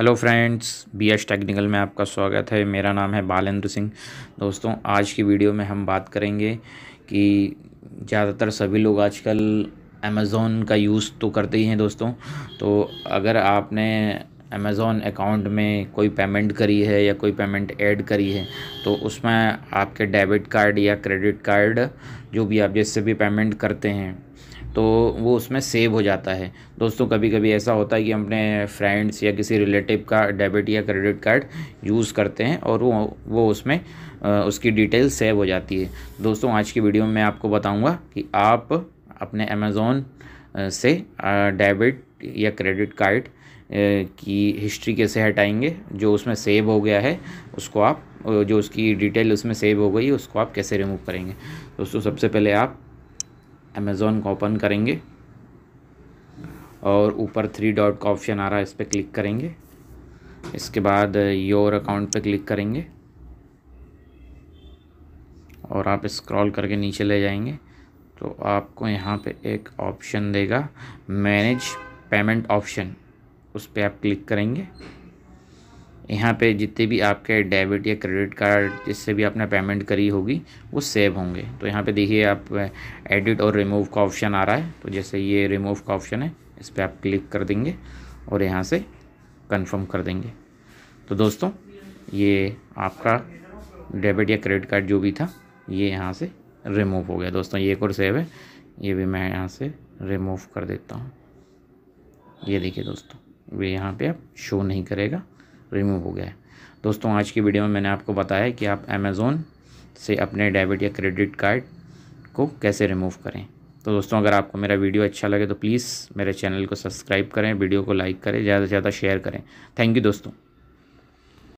hello friends B S technical में आपका स्वागत है मेरा नाम है बालेंद्र सिंह दोस्तों आज की वीडियो में हम बात करेंगे कि ज़्यादातर सभी लोग आजकल अमेज़ोन का यूज़ तो करते ही हैं दोस्तों तो अगर आपने अमेज़ोन अकाउंट में कोई पेमेंट करी है या कोई पेमेंट ऐड करी है तो उसमें आपके डेबिट कार्ड या क्रेडिट कार्ड जो भी आप जिससे भी पेमेंट करते हैं तो वो उसमें सेव हो जाता है दोस्तों कभी कभी ऐसा होता है कि हम अपने फ्रेंड्स या किसी रिलेटिव का डेबिट या क्रेडिट कार्ड यूज़ करते हैं और वो वो उसमें उसकी डिटेल सेव हो जाती है दोस्तों आज की वीडियो में मैं आपको बताऊँगा कि आप अपने अमेज़ोन से डेबिट या क्रेडिट कार्ड की हिस्ट्री कैसे हटाएंगे जो उसमें सेव हो गया है उसको आप जो उसकी डिटेल उसमें सेव हो गई उसको आप कैसे रिमूव करेंगे दोस्तों सबसे पहले आप अमेज़ोन को ओपन करेंगे और ऊपर थ्री डॉट का ऑप्शन आ रहा है इस पर क्लिक करेंगे इसके बाद योर अकाउंट पे क्लिक करेंगे और आप स्क्रॉल करके नीचे ले जाएंगे तो आपको यहाँ पे एक ऑप्शन देगा मैनेज पेमेंट ऑप्शन उस पर आप क्लिक करेंगे यहाँ पे जितने भी आपके डेबिट या क्रेडिट कार्ड जिससे भी आपने पेमेंट करी होगी वो सेव होंगे तो यहाँ पे देखिए आप एडिट और रिमूव का ऑप्शन आ रहा है तो जैसे ये रिमूव का ऑप्शन है इस पर आप क्लिक कर देंगे और यहाँ से कंफर्म कर देंगे तो दोस्तों ये आपका डेबिट या क्रेडिट कार्ड जो भी था ये यहाँ से रिमूव हो गया दोस्तों ये एक और सेव है ये भी मैं यहाँ से रिमूव कर देता हूँ ये देखिए दोस्तों वे यहाँ पे अब शो नहीं करेगा रिमूव हो गया है दोस्तों आज की वीडियो में मैंने आपको बताया कि आप अमेज़ोन से अपने डेबिट या क्रेडिट कार्ड को कैसे रिमूव करें तो दोस्तों अगर आपको मेरा वीडियो अच्छा लगे तो प्लीज़ मेरे चैनल को सब्सक्राइब करें वीडियो को लाइक करें ज़्यादा से ज़्यादा शेयर करें थैंक यू दोस्तों